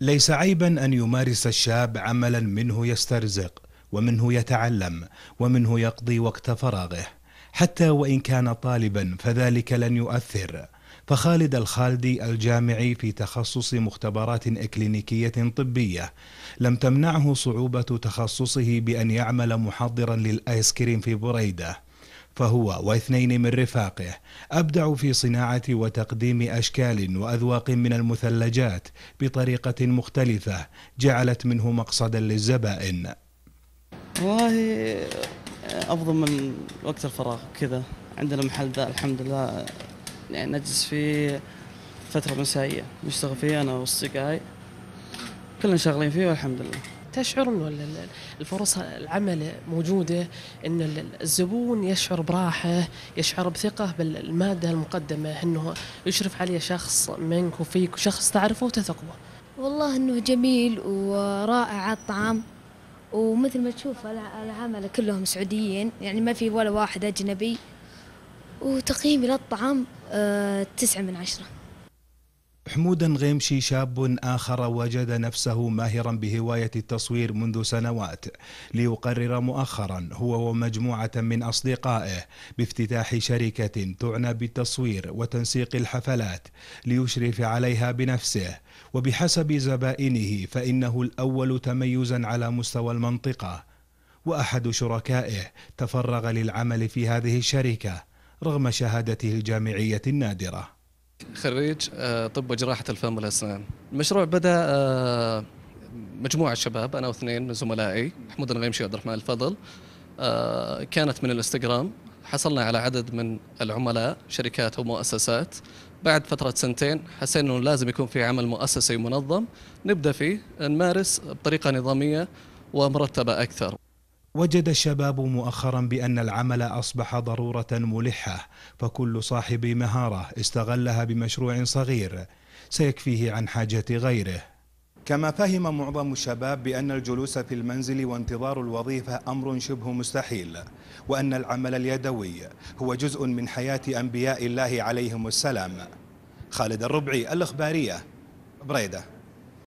ليس عيبا ان يمارس الشاب عملا منه يسترزق ومنه يتعلم ومنه يقضي وقت فراغه حتى وان كان طالبا فذلك لن يؤثر فخالد الخالدي الجامعي في تخصص مختبرات اكلينيكيه طبيه لم تمنعه صعوبه تخصصه بان يعمل محضرا للايس كريم في بريده فهو واثنين من رفاقه أبدعوا في صناعة وتقديم أشكال وأذواق من المثلجات بطريقة مختلفة جعلت منه مقصدا للزبائن والله أفضل من وقت الفراغ كذا عندنا محل ذا الحمد لله يعني نجلس فيه فترة مسائية نشتغل فيه أنا والصقاي كلنا شغالين فيه والحمد لله تشعر انه الفرص العمل موجوده ان الزبون يشعر براحه يشعر بثقه بالماده المقدمه انه يشرف عليه شخص منك وفيك وشخص تعرفه وتثق به والله انه جميل ورائع الطعام ومثل ما تشوف العمل كلهم سعوديين يعني ما في ولا واحد اجنبي وتقييمي للطعام آه، تسعة من عشرة حمودا غيمشي شاب آخر وجد نفسه ماهرا بهواية التصوير منذ سنوات ليقرر مؤخرا هو ومجموعة من أصدقائه بافتتاح شركة تعنى بالتصوير وتنسيق الحفلات ليشرف عليها بنفسه وبحسب زبائنه فإنه الأول تميزا على مستوى المنطقة وأحد شركائه تفرغ للعمل في هذه الشركة رغم شهادته الجامعية النادره خريج آه، طب وجراحة الفم والأسنان المشروع بدأ آه، مجموعة شباب أنا واثنين من زملائي محمود الغيمشي وعبد الرحمن الفضل آه، كانت من الانستغرام حصلنا على عدد من العملاء شركات ومؤسسات بعد فترة سنتين حسينا أنه لازم يكون في عمل مؤسسي منظم نبدأ فيه نمارس بطريقة نظامية ومرتبة أكثر وجد الشباب مؤخرا بأن العمل أصبح ضرورة ملحة فكل صاحب مهارة استغلها بمشروع صغير سيكفيه عن حاجة غيره كما فهم معظم الشباب بأن الجلوس في المنزل وانتظار الوظيفة أمر شبه مستحيل وأن العمل اليدوي هو جزء من حياة أنبياء الله عليهم السلام خالد الربعي الإخبارية بريده